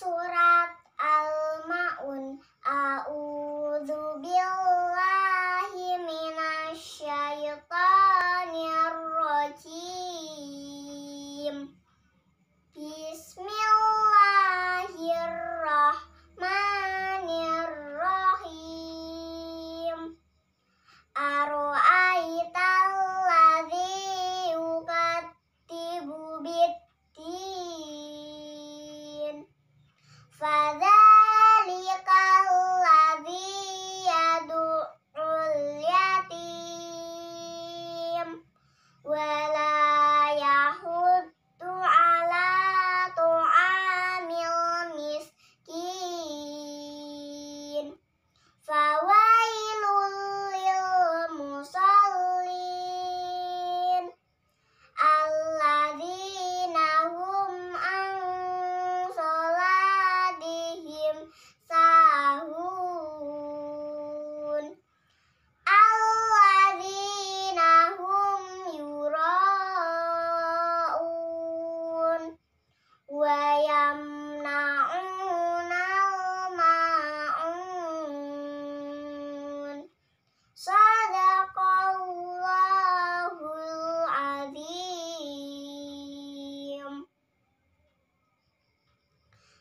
sora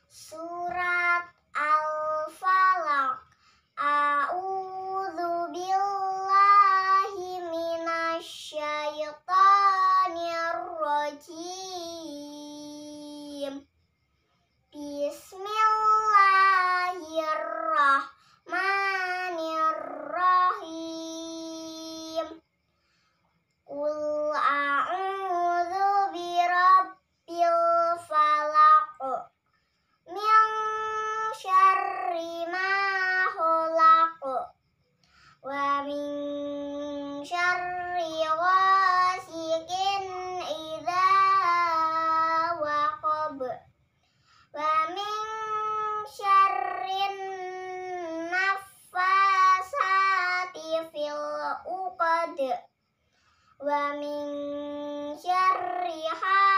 Surat Al-Falaq. A'udzu billahi minasyaitonir rajim. Bismillahirrahmanirrahim. wa min syarrin nafasati fil uqad wa min syarri